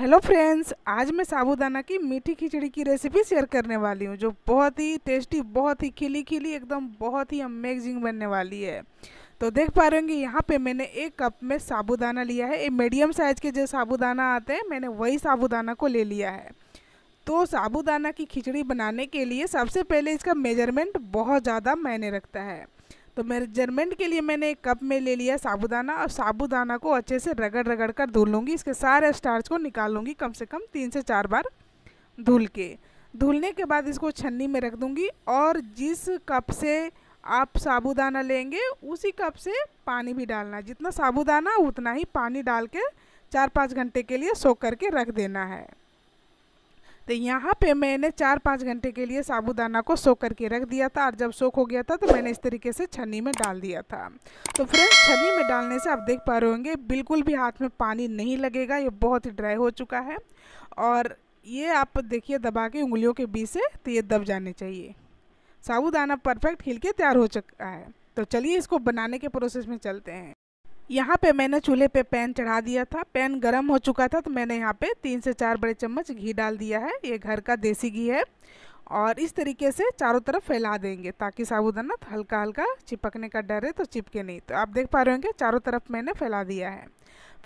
hello friends आज मैं साबूदाना की मीठी खिचड़ी की रेसिपी शेयर करने वाली हूँ जो बहुत ही टेस्टी बहुत ही खिली खिली एकदम बहुत ही अमेजिंग बनने वाली है तो देख पा रहे होंगे यहाँ पे मैंने एक कप में साबूदाना लिया है ये मीडियम साइज़ के जो साबूदाना आते हैं मैंने वही साबूदाना को ले लिया है तो साबूदाना की खिचड़ी बनाने के लिए सबसे पहले इसका मेजरमेंट बहुत ज़्यादा मायने रखता है तो मेजरमेंट के लिए मैंने एक कप में ले लिया साबुदाना और साबुदाना को अच्छे से रगड़ रगड़ कर धुल लूँगी इसके सारे स्टार्च को निकाल लूँगी कम से कम तीन से चार बार धुल के धुलने के बाद इसको छन्नी में रख दूँगी और जिस कप से आप साबुदाना लेंगे उसी कप से पानी भी डालना जितना साबुदाना उतना ही पानी डाल के चार पाँच घंटे के लिए सो करके रख देना है तो यहाँ पे मैंने चार पाँच घंटे के लिए साबूदाना को सोख करके रख दिया था और जब सोख हो गया था तो मैंने इस तरीके से छन्नी में डाल दिया था तो फ्रेंड्स छन्नी में डालने से आप देख पा रहे होंगे बिल्कुल भी हाथ में पानी नहीं लगेगा ये बहुत ही ड्राई हो चुका है और ये आप देखिए दबा के उंगलियों के बीच से तो ये दब जाने चाहिए साबूदाना परफेक्ट हिल के तैयार हो चुका है तो चलिए इसको बनाने के प्रोसेस में चलते हैं यहाँ पे मैंने चूल्हे पे पैन चढ़ा दिया था पैन गरम हो चुका था तो मैंने यहाँ पे तीन से चार बड़े चम्मच घी डाल दिया है ये घर का देसी घी है और इस तरीके से चारों तरफ फैला देंगे ताकि साबुदाना हल्का हल्का चिपकने का डर है तो चिपके नहीं तो आप देख पा रहे होंगे चारों तरफ मैंने फैला दिया है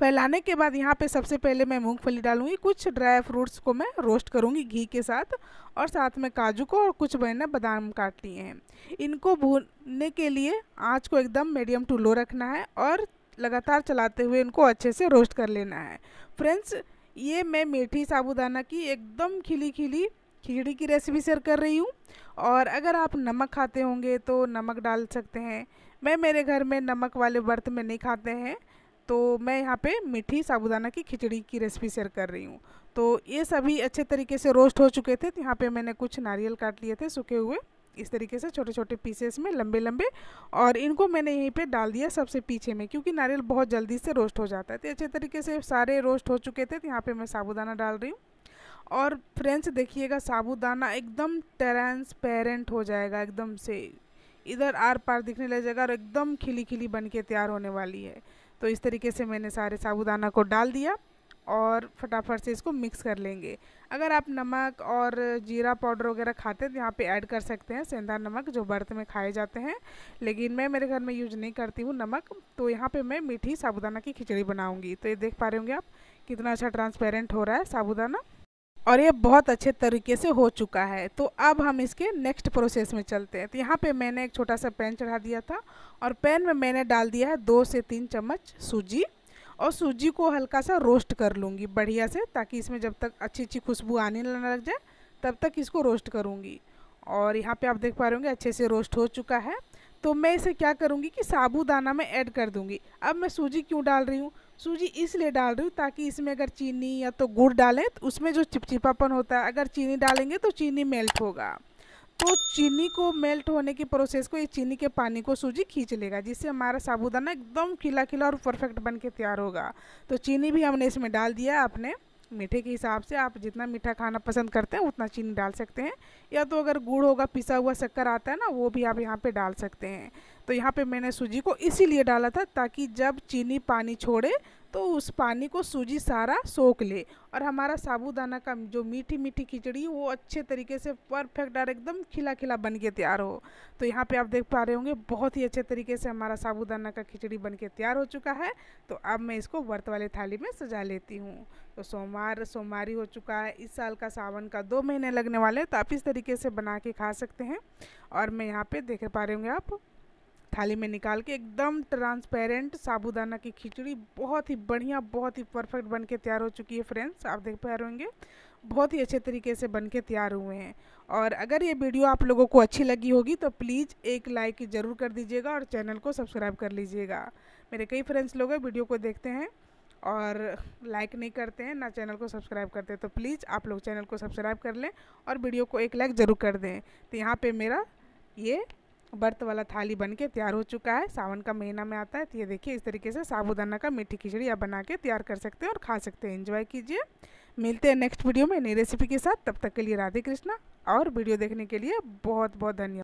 फैलाने के बाद यहाँ पे सबसे पहले मैं मूंगफली डालूंगी कुछ ड्राई फ्रूट्स को मैं रोस्ट करूँगी घी के साथ और साथ में काजू को और कुछ मैंने बादाम काट लिए हैं इनको भूनने के लिए आँच को एकदम मीडियम टू लो रखना है और लगातार चलाते हुए इनको अच्छे से रोस्ट कर लेना है फ्रेंड्स ये मैं मीठी साबूदाना की एकदम खिली खिली खिचड़ी की रेसिपी शेयर कर रही हूँ और अगर आप नमक खाते होंगे तो नमक डाल सकते हैं मैं मेरे घर में नमक वाले व्रत में नहीं खाते हैं तो मैं यहाँ पे मीठी साबुदाना की खिचड़ी की रेसिपी शेयर कर रही हूँ तो ये सभी अच्छे तरीके से रोस्ट हो चुके थे तो यहाँ पे मैंने कुछ नारियल काट लिए थे सूखे हुए इस तरीके से छोटे छोटे पीसेस में लंबे लंबे और इनको मैंने यहीं पे डाल दिया सबसे पीछे में क्योंकि नारियल बहुत जल्दी से रोस्ट हो जाता है तो अच्छे तरीके से सारे रोस्ट हो चुके थे तो यहाँ पर मैं साबुदाना डाल रही हूँ और फ्रेंड्स देखिएगा साबुदाना एकदम ट्रांसपेरेंट हो जाएगा एकदम से इधर आर पार दिखने लग जाएगा और एकदम खिली खिली बन के तैयार होने वाली है तो इस तरीके से मैंने सारे साबुदाना को डाल दिया और फटाफट से इसको मिक्स कर लेंगे अगर आप नमक और जीरा पाउडर वगैरह खाते हैं तो यहाँ पे ऐड कर सकते हैं सेंधा नमक जो बर्त में खाए जाते हैं लेकिन मैं मेरे घर में यूज नहीं करती हूँ नमक तो यहाँ पे मैं मीठी साबुदाना की खिचड़ी बनाऊँगी तो ये देख पा रहे होंगे आप कितना अच्छा ट्रांसपेरेंट हो रहा है साबुदाना और ये बहुत अच्छे तरीके से हो चुका है तो अब हम इसके नेक्स्ट प्रोसेस में चलते हैं तो यहाँ पे मैंने एक छोटा सा पैन चढ़ा दिया था और पैन में मैंने डाल दिया है दो से तीन चम्मच सूजी और सूजी को हल्का सा रोस्ट कर लूँगी बढ़िया से ताकि इसमें जब तक अच्छी अच्छी खुशबू आने लग जाए तब तक इसको रोस्ट करूँगी और यहाँ पे आप देख पा रहे होंगे अच्छे से रोस्ट हो चुका है तो मैं इसे क्या करूँगी कि साबूदाना में ऐड कर दूँगी अब मैं सूजी क्यों डाल रही हूँ सूजी इसलिए डाल रही हूँ ताकि इसमें अगर चीनी या तो गुड़ डालें तो उसमें जो चिपचिपापन होता है अगर चीनी डालेंगे तो चीनी मेल्ट होगा तो चीनी को मेल्ट होने के प्रोसेस को ये चीनी के पानी को सूजी खींच लेगा जिससे हमारा साबूदाना एकदम खिला खिला और परफेक्ट बन के तैयार होगा तो चीनी भी हमने इसमें डाल दिया अपने मीठे के हिसाब से आप जितना मीठा खाना पसंद करते हैं उतना चीनी डाल सकते हैं या तो अगर गुड़ होगा पिसा हुआ शक्कर आता है ना वो भी आप यहाँ पे डाल सकते हैं तो यहाँ पे मैंने सूजी को इसीलिए डाला था ताकि जब चीनी पानी छोड़े तो उस पानी को सूजी सारा सोख ले और हमारा साबूदाना का जो मीठी मीठी खिचड़ी वो अच्छे तरीके से परफेक्ट और एकदम खिला खिला बन के तैयार हो तो यहाँ पे आप देख पा रहे होंगे बहुत ही अच्छे तरीके से हमारा साबूदाना का खिचड़ी बन के तैयार हो चुका है तो अब मैं इसको वर्त वाले थाली में सजा लेती हूँ तो सोमवार सोमवारी हो चुका है इस साल का सावन का दो महीने लगने वाले तो आप इस तरीके से बना के खा सकते हैं और मैं यहाँ पर देख पा रहे होंगे आप थाली में निकाल के एकदम ट्रांसपेरेंट साबूदाना की खिचड़ी बहुत ही बढ़िया बहुत ही परफेक्ट बन के तैयार हो चुकी है फ्रेंड्स आप देख पा रहे होंगे बहुत ही अच्छे तरीके से बन के तैयार हुए हैं और अगर ये वीडियो आप लोगों को अच्छी लगी होगी तो प्लीज़ एक लाइक ज़रूर कर दीजिएगा और चैनल को सब्सक्राइब कर लीजिएगा मेरे कई फ्रेंड्स लोग वीडियो को देखते हैं और लाइक नहीं करते हैं ना चैनल को सब्सक्राइब करते हैं तो प्लीज़ आप लोग चैनल को सब्सक्राइब कर लें और वीडियो को एक लाइक ज़रूर कर दें तो यहाँ पे मेरा ये बर्त वाला थाली बन के तैयार हो चुका है सावन का महीना में आता है तो ये देखिए इस तरीके से साबुदाना का मीठी खिचड़ी आप बना के तैयार कर सकते हैं और खा सकते हैं इन्जॉय कीजिए मिलते हैं नेक्स्ट वीडियो में नई रेसिपी के साथ तब तक के लिए राधे कृष्णा और वीडियो देखने के लिए बहुत बहुत धन्यवाद